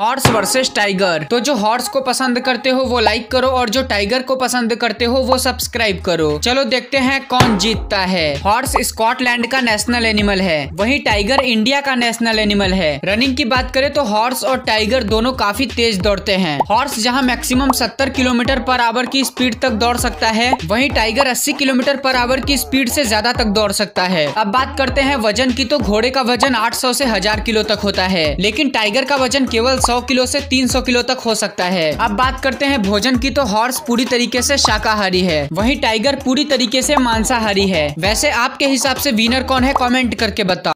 horse versus tiger तो जो horse को पसंद करते हो वो लाइक करो और जो टाइगर को पसंद करते हो वो सब्सक्राइब करो चलो देखते हैं कौन जीतता है हॉर्स स्कॉटलैंड का नेशनल एनिमल है वहीं टाइगर इंडिया का नेशनल एनिमल है रनिंग की बात करें तो हॉर्स और टाइगर दोनों काफी तेज दौड़ते हैं हॉर्स जहाँ मैक्सिमम सत्तर किलोमीटर पर आवर की स्पीड तक दौड़ सकता है वही टाइगर अस्सी किलोमीटर पर आवर की स्पीड ऐसी ज्यादा तक दौड़ सकता है अब बात करते हैं वजन की तो घोड़े का वजन आठ सौ हजार किलो तक होता है लेकिन टाइगर का वजन केवल सौ किलो से तीन सौ किलो तक हो सकता है अब बात करते हैं भोजन की तो हॉर्स पूरी तरीके से शाकाहारी है वही टाइगर पूरी तरीके से मांसाहारी है वैसे आपके हिसाब से विनर कौन है कमेंट करके बताओ